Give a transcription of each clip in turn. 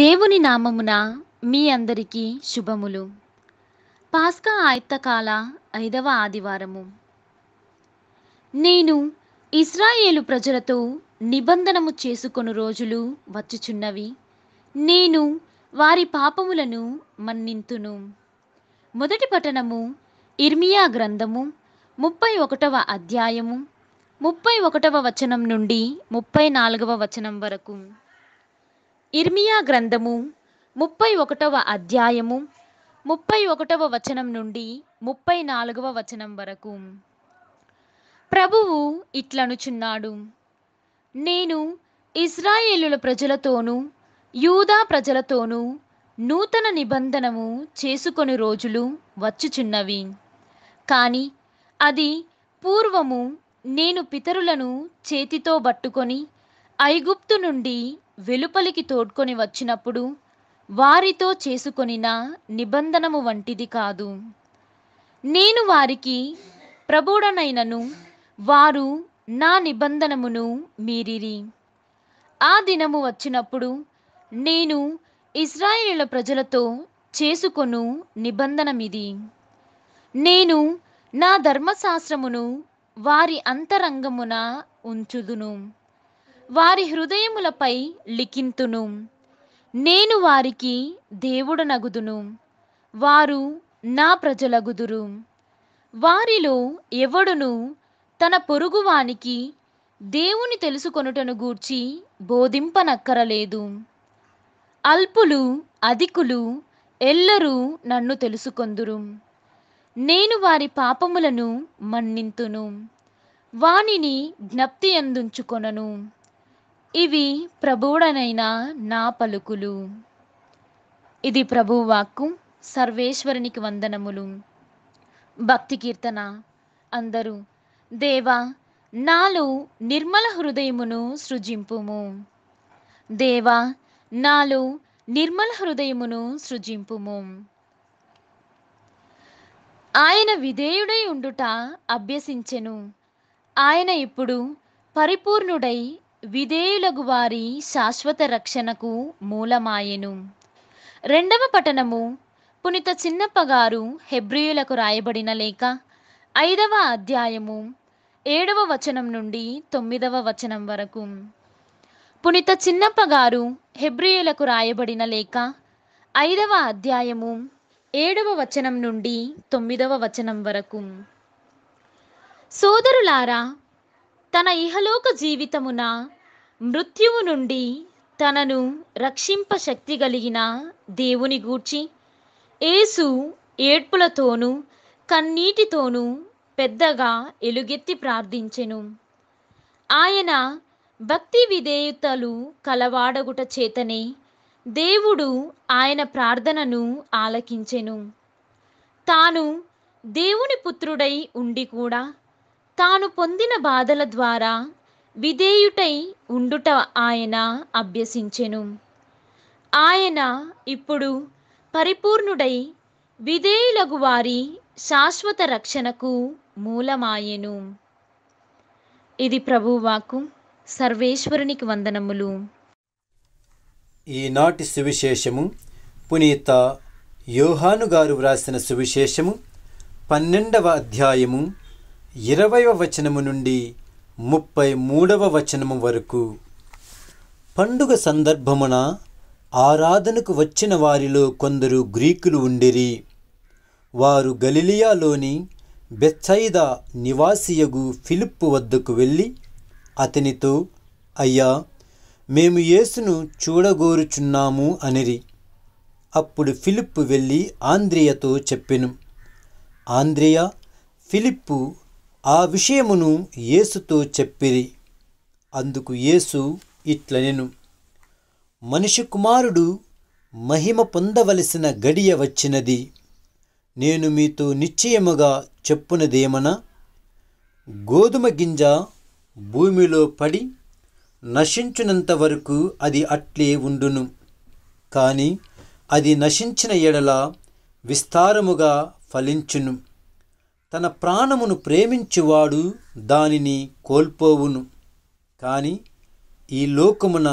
దేవుని నామమున మీ అందరికీ శుభములు పాస్కా ఆయత్తకాల ఐదవ ఆదివారము నేను ఇస్రాయేలు ప్రజలతో నిబంధనము చేసుకొని రోజులు వచ్చుచున్నవి నేను వారి పాపములను మన్నింతును మొదటి పఠనము ఇర్మియా గ్రంథము ముప్పై ఒకటవ అధ్యాయము ముప్పై ఒకటవ వచనం నుండి ముప్పై నాలుగవ వచనం వరకు ఇర్మియా గ్రంథము ముప్పై ఒకటవ అధ్యాయము ముప్పై ఒకటవ వచనం నుండి ముప్పై నాలుగవ వచనం వరకు ప్రభువు ఇట్లనుచున్నాడు నేను ఇజ్రాయేలుల ప్రజలతోనూ యూదా ప్రజలతోనూ నూతన నిబంధనము చేసుకొని రోజులు వచ్చుచున్నవి కానీ అది పూర్వము నేను పితరులను చేతితో పట్టుకొని ఐగుప్తు నుండి వెలుపలికి తోడ్కొని వచ్చినప్పుడు వారితో చేసుకొనిన నిబంధనము వంటిది కాదు నేను వారికి ప్రభుడనైనను వారు నా నిబంధనమును మీరిరి ఆ దినము వచ్చినప్పుడు నేను ఇస్రాయేలీల ప్రజలతో చేసుకొను నిబంధనమిది నేను నా ధర్మశాస్త్రమును వారి అంతరంగమున ఉంచుదును వారి హృదయములపై లిఖింతును నేను వారికి దేవుడనగుదును వారు నా ప్రజలగుదురు వారిలో ఎవడును తన పొరుగువానికి దేవుని తెలుసుకొనుటను గూర్చి బోధింపనక్కరలేదు అల్పులు అధికులు ఎల్లరూ నన్ను తెలుసుకొందురు నేను వారి పాపములను మన్నింతును వానిని జ్ఞప్తి అందుంచుకొనను ఇవి ప్రభువుడనైన నా పలుకులు ఇది ప్రభువు వాక్కు సర్వేశ్వరునికి వందనములు భక్తి కీర్తన అందరూ దేవా నాలో నిర్మల హృదయమును సృజింపుము దేవా నాలో నిర్మల హృదయమును సృజింపుము ఆయన విధేయుడై ఉండుట అభ్యసించెను ఆయన ఇప్పుడు పరిపూర్ణుడై విధేయులగు వారి శాశ్వత రక్షణకు మూలమాయెను రెండవ పఠనము పునిత చిన్నప్పగారు హెబ్రియులకు రాయబడిన లేక ఐదవ అధ్యాయము ఏడవ వచనం నుండి తొమ్మిదవ వచనం వరకు పునిత చిన్నప్పగారు హెబ్రియులకు రాయబడిన లేక ఐదవ అధ్యాయము ఏడవ వచనం నుండి తొమ్మిదవ వచనం వరకు సోదరులారా తన ఇహలోక జీవితమున మృత్యువు నుండి తనను రక్షింప శక్తి కలిగిన దేవుని గూర్చి ఏసు ఏడ్పులతోనూ కన్నీటితోనూ పెద్దగా ఎలుగెత్తి ప్రార్థించెను ఆయన భక్తి విధేయుతలు కలవాడగుట చేతనే దేవుడు ఆయన ప్రార్థనను ఆలకించెను తాను దేవుని పుత్రుడై ఉండి కూడా తాను పొందిన బాధల ద్వారా విధేయుటై ఉండుట ఆయన అభ్యసించెను ఆయన ఇప్పుడు పరిపూర్ణుడై విధేయులగు వారి శాశ్వత రక్షణకు మూలమాయెను ఇది ప్రభువాకు సర్వేశ్వరునికి వందనములు ఈనాటి సువిశేషము పునీత యోహాను గారు వ్రాసిన సువిశేషము పన్నెండవ అధ్యాయము ఇరవైవ వచనము నుండి ముప్పై మూడవ వచనము వరకు పండుగ సందర్భమున ఆరాధనకు వచ్చిన వారిలో కొందరు గ్రీకులు ఉండిరి వారు గలిలియాలోని బెత్సైదా నివాసియగు ఫిలిప్పు వద్దకు వెళ్ళి అతనితో అయ్యా మేము యేసును చూడగోరుచున్నాము అనిరి అప్పుడు ఫిలిప్పు వెళ్ళి ఆంద్రియతో చెప్పెను ఆంద్రియ ఫిలిప్పు ఆ విషయమును యేసుతో చెప్పిరి అందుకు యేసు ఇట్లనెను మనిషి కుమారుడు మహిమ పొందవలసిన గడియ వచ్చినది నేను మీతో నిశ్చయముగా చెప్పునదేమన గోధుమ గింజ భూమిలో పడి నశించునంత వరకు అది అట్లే ఉండును కానీ అది నశించిన ఎడల విస్తారముగా ఫలించును తన ప్రాణమును ప్రేమించువాడు దానిని కోల్పోవును కానీ ఈ లోకమున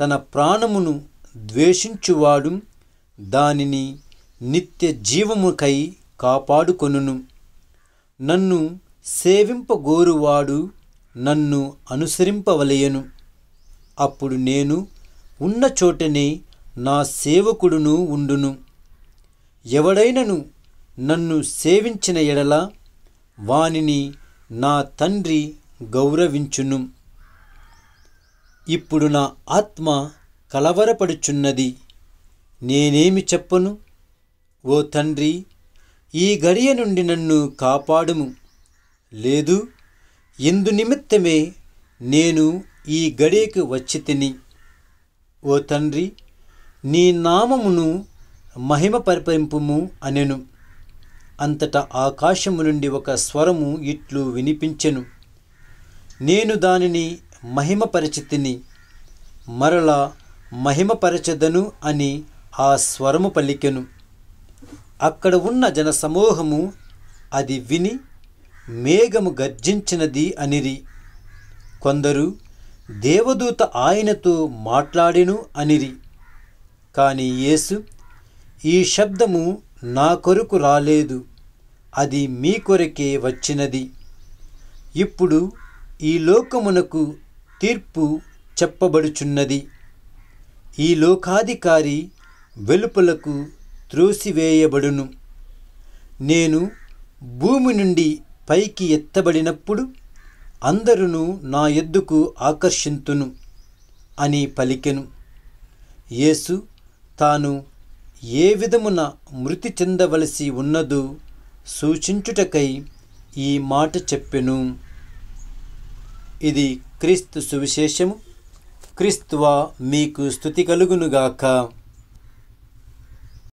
తన ప్రాణమును ద్వేషించువాడు దానిని నిత్య జీవముకై కాపాడుకొనును నన్ను సేవింపగోరువాడు నన్ను అనుసరింపవలయను అప్పుడు నేను ఉన్న చోటనే నా సేవకుడును ఉండును ఎవడైనను నన్ను సేవించిన ఎడల వానిని నా తండ్రి గౌరవించును ఇప్పుడు నా ఆత్మ కలవరపడుచున్నది నేనేమి చెప్పను ఓ తండ్రి ఈ గడియ నుండి నన్ను కాపాడుము లేదు ఎందు నిమిత్తమే నేను ఈ గడియకు వచ్చి తిని ఓ తండ్రి నీ నామమును మహిమ పరిపరింపుము అనెను అంతటా ఆకాశము నుండి ఒక స్వరము ఇట్లు వినిపించెను నేను దానిని మహిమపరచితిని మరలా మహిమపరచదను అని ఆ స్వరము పలికెను అక్కడ ఉన్న జనసమూహము అది విని మేఘము గర్జించినది అనిరి కొందరు దేవదూత ఆయనతో మాట్లాడెను అనిరి కానీ యేసు ఈ శబ్దము నా కొరకు రాలేదు అది మీ కొరకే వచ్చినది ఇప్పుడు ఈ లోకమునకు తీర్పు చెప్పబడుచున్నది ఈ లోకాధికారి వెలుపలకు త్రోసివేయబడును నేను భూమి నుండి పైకి ఎత్తబడినప్పుడు అందరును నా ఎద్దుకు ఆకర్షింతును అని పలికెను యేసు తాను ఏ విధమున మృతి చెందవలసి ఉన్నదో సూచించుటకై ఈ మాట చెప్పెను ఇది క్రీస్తు సువిశేషము క్రీస్తువా మీకు స్థుతి కలుగునుగాక